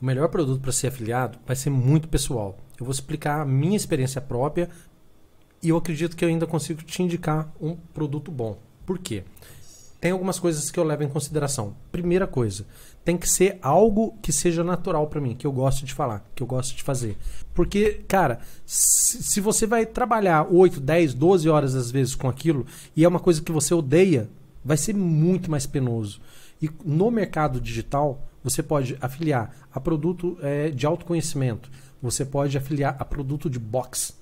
o melhor produto para ser afiliado vai ser muito pessoal. Eu vou explicar a minha experiência própria e eu acredito que eu ainda consigo te indicar um produto bom. Por quê? Tem algumas coisas que eu levo em consideração. Primeira coisa, tem que ser algo que seja natural para mim, que eu gosto de falar, que eu gosto de fazer. Porque, cara, se você vai trabalhar 8, 10, 12 horas às vezes com aquilo e é uma coisa que você odeia, vai ser muito mais penoso. E no mercado digital, você pode afiliar a produto é, de autoconhecimento. Você pode afiliar a produto de boxe.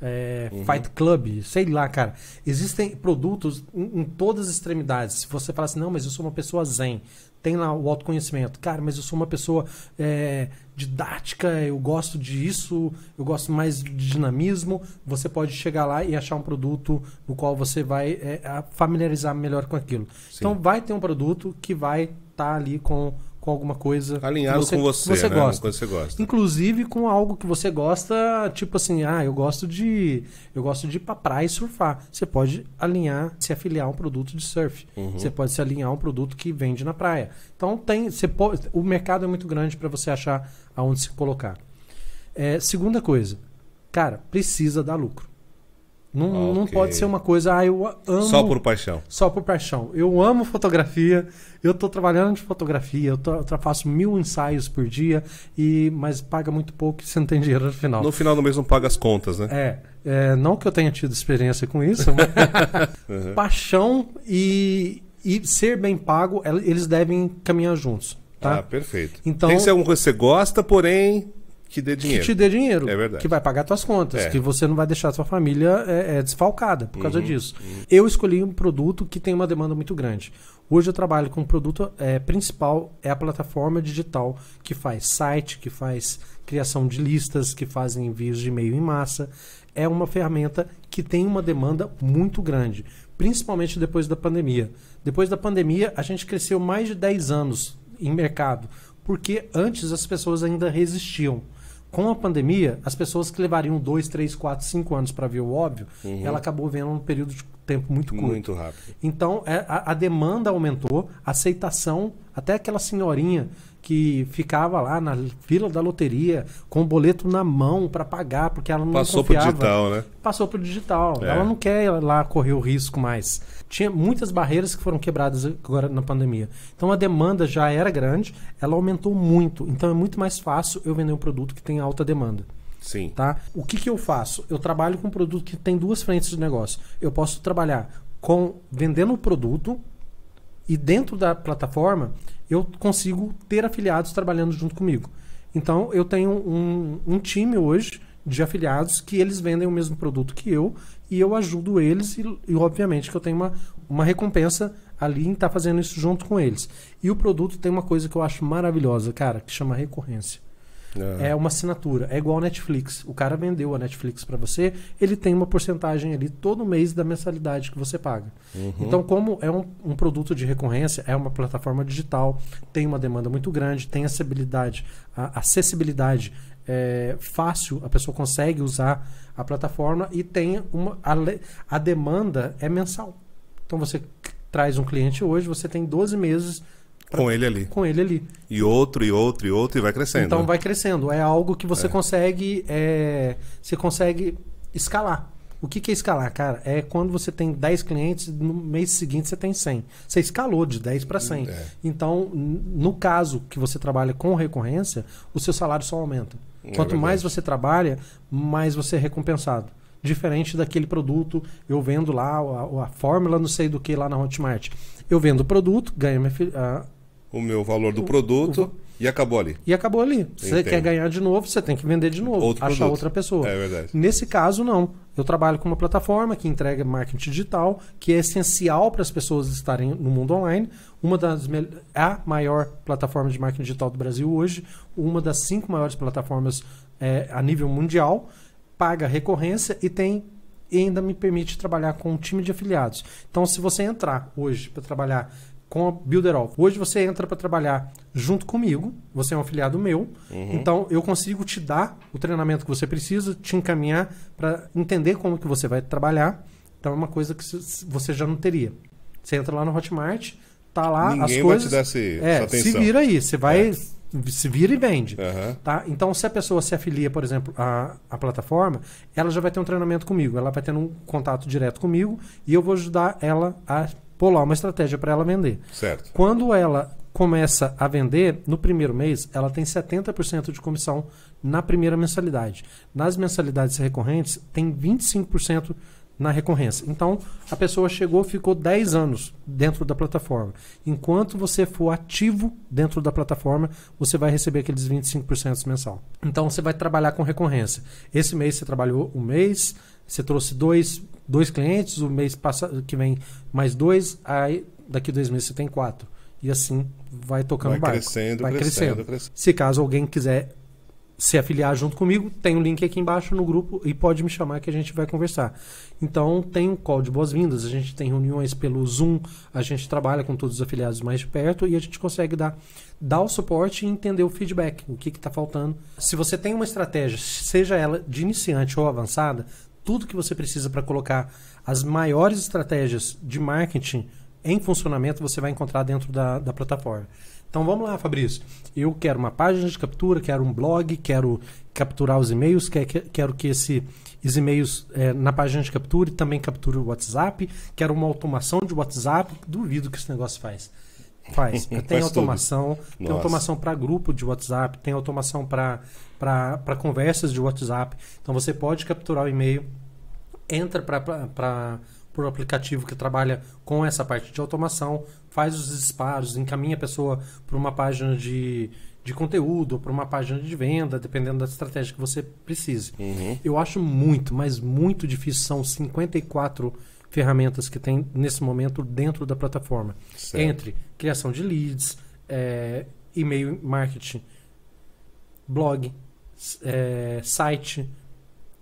É, uhum. Fight Club, sei lá, cara. Existem produtos em, em, todas as extremidades. Se você falar assim, não, mas eu sou uma pessoa zen, tem lá o autoconhecimento. Cara, mas eu sou uma pessoa é, didática, eu gosto disso, eu gosto mais de dinamismo. Você pode chegar lá e achar um produto no qual você vai é, familiarizar melhor com aquilo. Sim. Então, vai ter um produto que vai estar tá ali com com alguma coisa. Alinhado você, com você, você né? gosta. que você gosta. Inclusive com algo que você gosta, tipo assim, ah, eu gosto de. Eu gosto de ir pra praia e surfar. Você pode alinhar, se afiliar a um produto de surf. Uhum. Você pode se alinhar a um produto que vende na praia. Então tem. Você pode, o mercado é muito grande para você achar aonde se colocar. É, segunda coisa, cara, precisa dar lucro. Ah, não, okay. não pode ser uma coisa, ah, eu amo. Só por paixão. Só por paixão. Eu amo fotografia, eu estou trabalhando de fotografia, eu, tô, eu, faço mil ensaios por dia, e mas paga muito pouco e você não tem dinheiro no final. No final do mês não paga as contas, né? É. é não que eu tenha tido experiência com isso, mas uhum. paixão e, e ser bem pago, eles devem caminhar juntos. Tá? Ah, perfeito. Então, tem que ser alguma coisa que você gosta, porém que dê dinheiro. Que te dê dinheiro. É verdade. Que vai pagar suas contas, é. que você não vai deixar sua família é, é desfalcada por causa uhum, disso. Uhum. Eu escolhi um produto que tem uma demanda muito grande. Hoje eu trabalho com um produto é, principal, é a plataforma digital que faz site, que faz criação de listas, que faz envios de e-mail em massa. É uma ferramenta que tem uma demanda muito grande, principalmente depois da pandemia. Depois da pandemia, a gente cresceu mais de 10 anos em mercado, porque antes as pessoas ainda resistiam com a pandemia, as pessoas que levariam dois, três, quatro, cinco anos para ver o óbvio, uhum. ela acabou vendo um período de tempo muito curto. Muito rápido. Então, é, a, a demanda aumentou, a aceitação, até aquela senhorinha que ficava lá na fila da loteria com o boleto na mão para pagar, porque ela não Passou confiava. o digital, né? Passou para o digital. É. Ela não quer lá correr o risco mais. Tinha muitas barreiras que foram quebradas agora na pandemia. Então a demanda já era grande, ela aumentou muito. Então é muito mais fácil eu vender um produto que tem alta demanda. Sim. Tá? O que, que eu faço? Eu trabalho com um produto que tem duas frentes de negócio. Eu posso trabalhar com vendendo o produto e dentro da plataforma, eu consigo ter afiliados trabalhando junto comigo. Então, eu tenho um, um time hoje de afiliados que eles vendem o mesmo produto que eu e eu ajudo eles e, e obviamente que eu tenho uma, uma recompensa ali em estar tá fazendo isso junto com eles. E o produto tem uma coisa que eu acho maravilhosa, cara, que chama recorrência. É. é uma assinatura. É igual a Netflix. O cara vendeu a Netflix para você, ele tem uma porcentagem ali todo mês da mensalidade que você paga. Uhum. Então, como é um, um, produto de recorrência, é uma plataforma digital, tem uma demanda muito grande, tem acessibilidade, a acessibilidade é fácil, a pessoa consegue usar a plataforma e tem uma. a, a demanda é mensal. Então você traz um cliente hoje, você tem 12 meses Pra, com ele ali. Com ele ali. E outro, e outro, e outro, e vai crescendo. Então né? vai crescendo. É algo que você é. consegue. É, você consegue escalar. O que, que é escalar, cara? É quando você tem 10 clientes, no mês seguinte você tem 100. Você escalou de 10 para 100. É. Então, no caso que você trabalha com recorrência, o seu salário só aumenta. É Quanto mais você trabalha, mais você é recompensado diferente daquele produto. Eu vendo lá a, a, fórmula, não sei do que lá na Hotmart. Eu vendo o produto, ganho minha, o meu valor do produto e acabou ali. E acabou ali. Você quer ganhar de novo, você tem que vender de novo, Outro achar produto. outra pessoa. É verdade. Nesse caso, não. Eu trabalho com uma plataforma que entrega marketing digital, que é essencial para as pessoas estarem no mundo online. Uma das a maior plataforma de marketing digital do Brasil hoje, uma das cinco maiores plataformas é, a nível mundial, paga recorrência e tem e ainda me permite trabalhar com um time de afiliados. Então, se você entrar hoje para trabalhar com a Builderall. Hoje você entra para trabalhar junto comigo, você é um afiliado meu, uhum. então eu consigo te dar o treinamento que você precisa, te encaminhar para entender como que você vai trabalhar. Então é uma coisa que você já não teria. Você entra lá no Hotmart, tá lá Ninguém as coisas. Vai te dar essa, é, essa se vira aí, você vai é. se vira e vende, uhum. tá? Então se a pessoa se afilia, por exemplo, à, à plataforma, ela já vai ter um treinamento comigo, ela vai ter um contato direto comigo e eu vou ajudar ela a bolar uma estratégia para ela vender. Certo. Quando ela começa a vender, no primeiro mês, ela tem 70% de comissão na primeira mensalidade. Nas mensalidades recorrentes, tem 25% na recorrência. Então, a pessoa chegou, ficou 10 anos dentro da plataforma. Enquanto você for ativo dentro da plataforma, você vai receber aqueles 25% mensal. Então, você vai trabalhar com recorrência. Esse mês você trabalhou um mês, você trouxe dois, dois clientes, o mês passado, que vem mais dois, aí daqui dois meses você tem quatro. E assim vai tocando vai barco. Crescendo, vai crescendo, crescendo. Se caso alguém quiser se afiliar junto comigo, tem o um link aqui embaixo no grupo e pode me chamar que a gente vai conversar. Então tem um call de boas-vindas, a gente tem reuniões pelo Zoom, a gente trabalha com todos os afiliados mais de perto e a gente consegue dar, dar o suporte e entender o feedback, o que está faltando. Se você tem uma estratégia, seja ela de iniciante ou avançada, tudo que você precisa para colocar as maiores estratégias de marketing em funcionamento você vai encontrar dentro da, da plataforma. Então vamos lá, Fabrício. Eu quero uma página de captura, quero um blog, quero capturar os e-mails, quero que esse, esses e-mails é, na página de captura e também capture o WhatsApp, quero uma automação de WhatsApp. Duvido que esse negócio faz. Faz. Tem automação, tem automação para grupo de WhatsApp, tem automação para conversas de WhatsApp. Então você pode capturar o e-mail, entra para por aplicativo que trabalha com essa parte de automação, faz os disparos, encaminha a pessoa para uma página de, de conteúdo, para uma página de venda, dependendo da estratégia que você precise. Uhum. Eu acho muito, mas muito difícil. São 54 ferramentas que tem nesse momento dentro da plataforma. Certo. Entre criação de leads, é, e-mail marketing, blog, é, site,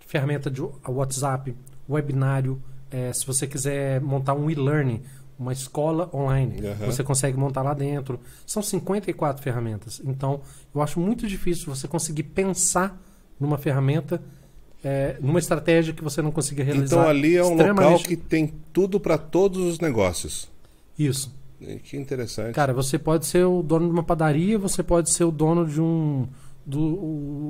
ferramenta de WhatsApp, webinário, é, se você quiser montar um e-learning, uma escola online, uhum. você consegue montar lá dentro. São 54 ferramentas. Então, eu acho muito difícil você conseguir pensar numa ferramenta é, numa estratégia que você não consiga realizar. Então ali é um local que tem tudo para todos os negócios. Isso. Que interessante. Cara, você pode ser o dono de uma padaria, você pode ser o dono de um do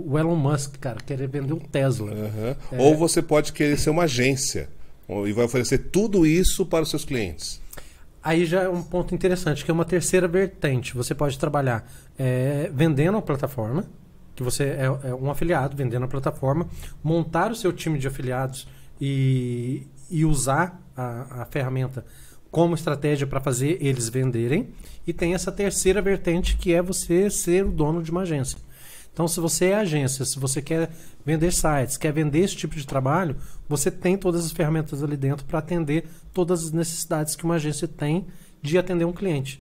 o Elon Musk, cara, querer vender um Tesla. Uhum. É... Ou você pode querer ser uma agência e vai oferecer tudo isso para os seus clientes. Aí já é um ponto interessante, que é uma terceira vertente. Você pode trabalhar é, vendendo a plataforma, que você é, é, um afiliado vendendo a plataforma, montar o seu time de afiliados e, e usar a, a ferramenta como estratégia para fazer eles venderem. E tem essa terceira vertente que é você ser o dono de uma agência. Então, se você é agência, se você quer vender sites, quer vender esse tipo de trabalho, você tem todas as ferramentas ali dentro para atender todas as necessidades que uma agência tem de atender um cliente.